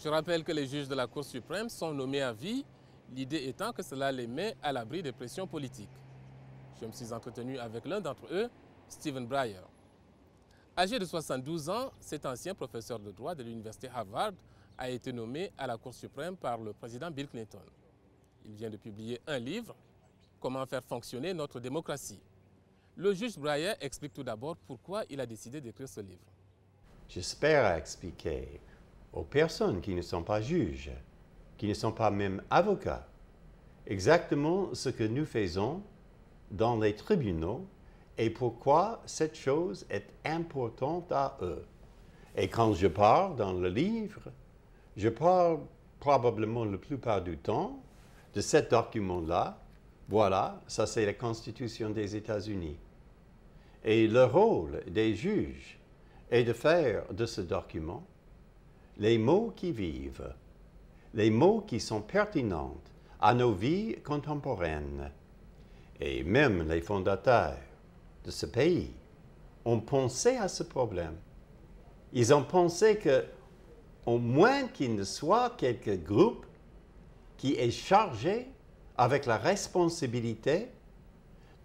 Je rappelle que les juges de la Cour suprême sont nommés à vie, l'idée étant que cela les met à l'abri des pressions politiques. Je me suis entretenu avec l'un d'entre eux, Stephen Breyer. Âgé de 72 ans, cet ancien professeur de droit de l'université Harvard a été nommé à la Cour suprême par le président Bill Clinton. Il vient de publier un livre, Comment faire fonctionner notre démocratie. Le juge Breyer explique tout d'abord pourquoi il a décidé d'écrire ce livre. J'espère expliquer aux personnes qui ne sont pas juges, qui ne sont pas même avocats. Exactement ce que nous faisons dans les tribunaux et pourquoi cette chose est importante à eux. Et quand je parle dans le livre, je parle probablement la plupart du temps de cet document-là. Voilà, ça c'est la Constitution des États-Unis. Et le rôle des juges est de faire de ce document les mots qui vivent, les mots qui sont pertinents à nos vies contemporaines. Et même les fondateurs de ce pays ont pensé à ce problème. Ils ont pensé que, au moins qu'il ne soit quelque groupe qui est chargé avec la responsabilité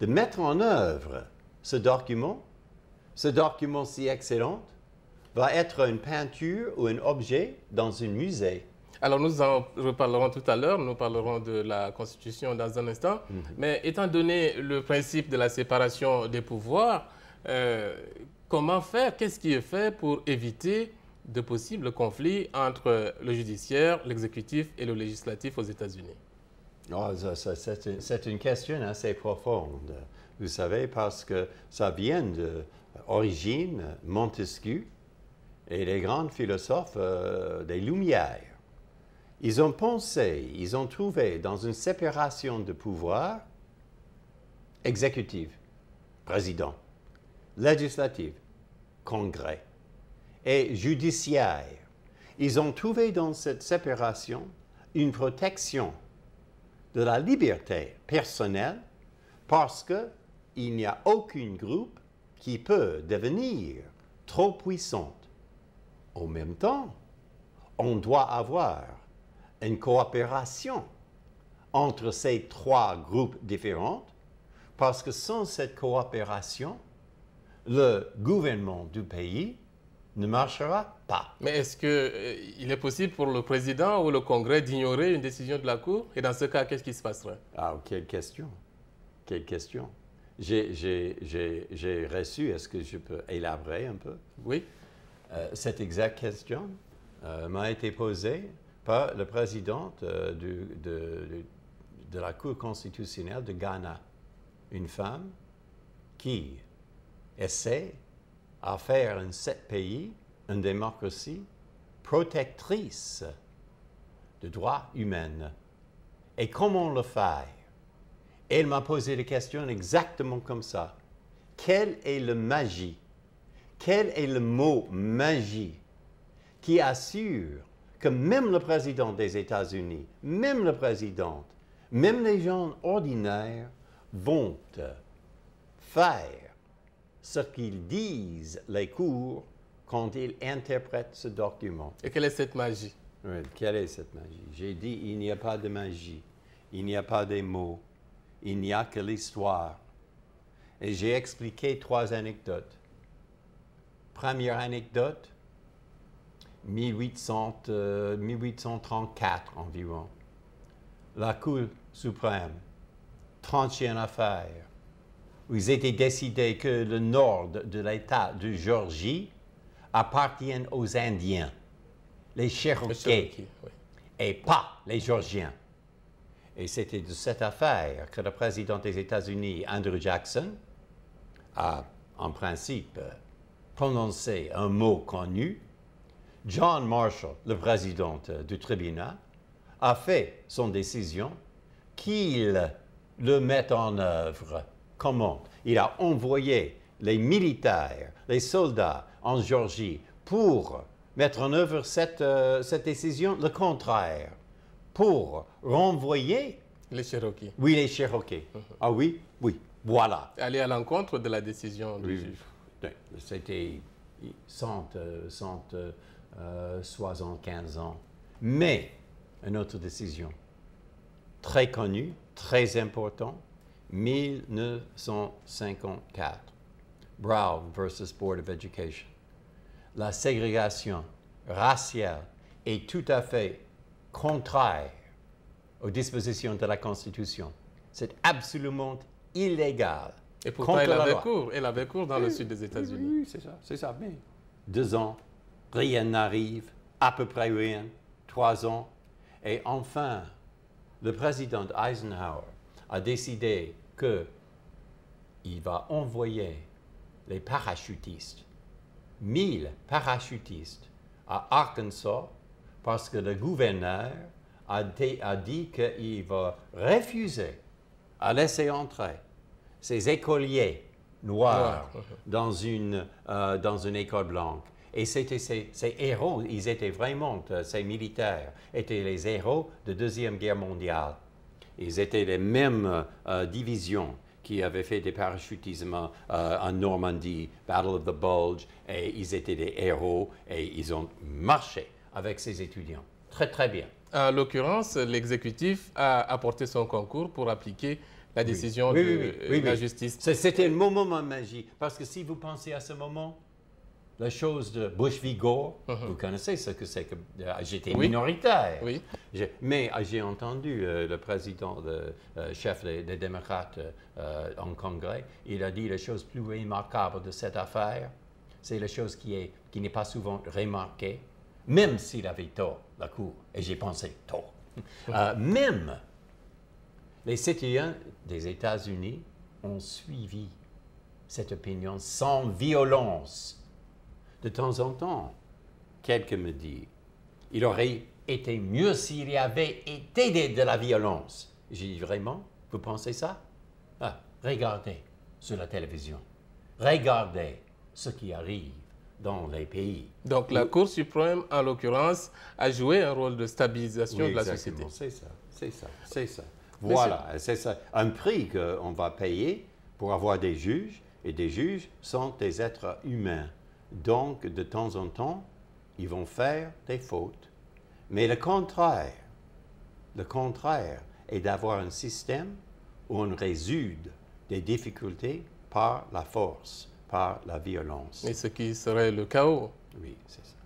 de mettre en œuvre ce document, ce document si excellent, va être une peinture ou un objet dans un musée. Alors nous en reparlerons tout à l'heure, nous parlerons de la Constitution dans un instant, mhm. mais étant donné le principe de la séparation des pouvoirs, euh, comment faire, qu'est-ce qui est fait pour éviter de possibles conflits entre le judiciaire, l'exécutif et le législatif aux États-Unis ah, C'est une question assez profonde, vous savez, parce que ça vient d'origine Montesquieu, et les grands philosophes euh, des Lumières. Ils ont pensé, ils ont trouvé dans une séparation de pouvoir exécutive, président, législative, congrès et judiciaire. Ils ont trouvé dans cette séparation une protection de la liberté personnelle parce qu'il n'y a aucun groupe qui peut devenir trop puissante en même temps, on doit avoir une coopération entre ces trois groupes différents parce que sans cette coopération, le gouvernement du pays ne marchera pas. Mais est-ce qu'il euh, il est possible pour le président ou le Congrès d'ignorer une décision de la Cour Et dans ce cas, qu'est-ce qui se passerait Ah, quelle question Quelle question J'ai reçu, est-ce que je peux élaborer un peu Oui. Euh, cette exacte question euh, m'a été posée par le présidente euh, de, de la Cour constitutionnelle de Ghana, une femme qui essaie à faire en sept pays une démocratie protectrice de droits humains. Et comment le faire Elle m'a posé la question exactement comme ça. Quelle est la magie quel est le mot magie qui assure que même le président des États-Unis, même le président, même les gens ordinaires vont faire ce qu'ils disent les cours quand ils interprètent ce document. Et quelle est cette magie? Oui, quelle est cette magie? J'ai dit, il n'y a pas de magie, il n'y a pas de mots, il n'y a que l'histoire. Et j'ai expliqué trois anecdotes. Première anecdote, 1834 euh, environ. La Cour suprême, 30e affaire, où il était décidé que le nord de l'État de Georgie appartienne aux Indiens, les Cherokees, et pas les Georgiens. Et c'était de cette affaire que le président des États-Unis, Andrew Jackson, a, en principe, prononcer un mot connu, John Marshall, le président euh, du tribunal, a fait son décision qu'il le mette en œuvre. Comment Il a envoyé les militaires, les soldats en Géorgie pour mettre en œuvre cette, euh, cette décision, le contraire, pour renvoyer... Les Cherokees. Oui, les Cherokees. Mm-hmm. Ah oui, oui, voilà. Aller à l'encontre de la décision du juge. C'était 100, 100 euh, euh, euh ans. Mais, une autre décision, très connue, très importante, 1954, Brown versus Board of Education. La ségrégation raciale est tout à fait contraire aux dispositions de la Constitution. C'est absolument illégal et pourtant, elle avait cours. dans le sud des États-Unis. Oui, c'est ça, Mais deux ans, rien n'arrive, à peu près rien, trois ans. Et enfin, le président Eisenhower a décidé qu'il va envoyer les parachutistes, 1000 parachutistes à Arkansas parce que le gouverneur a, a dit qu'il va refuser à laisser entrer ces écoliers noirs dans, une, euh, dans une école blanche. Et c'était ces, héros, ils étaient vraiment, euh, ces militaires, étaient les héros de Deuxième Guerre mondiale. Ils étaient les mêmes euh, divisions qui avaient fait des parachutismes en Normandie, Battle of the Bulge, et ils étaient des héros et ils ont marché avec ces étudiants. Très, très bien. En l'occurrence, l'exécutif a apporté son concours pour appliquer la décision de euh, la justice. C'était un moment magique, parce que si vous pensez à ce moment, la chose de bush vigo uh-huh. vous connaissez ce que c'est que. Euh, j'étais minoritaire. Oui. Mais euh, j'ai entendu le président, le chef des, démocrates en Congrès, il a dit la chose plus remarquable de cette affaire, c'est la chose qui n'est qui pas souvent remarquée, même s'il avait tort, la Cour. Et j'ai pensé tort. même les citoyens des États-Unis ont suivi cette opinion sans violence. De temps en temps, quelqu'un me dit, il aurait été mieux s'il y avait été de la violence. J'ai dit, vraiment, vous pensez ça ah, Regardez sur la télévision. Regardez ce qui arrive dans les pays. Donc la Cour suprême, en l'occurrence, a joué un rôle de stabilisation de la société. C'est ça, c'est ça, c'est ça. Voilà, c'est ça. un prix qu'on va payer pour avoir des juges, et des juges sont des êtres humains. Donc, de temps en temps, ils vont faire des fautes. Mais le contraire, le contraire est d'avoir un système où on résout des difficultés par la force, par la violence. Et ce qui serait le chaos. Oui, c'est ça.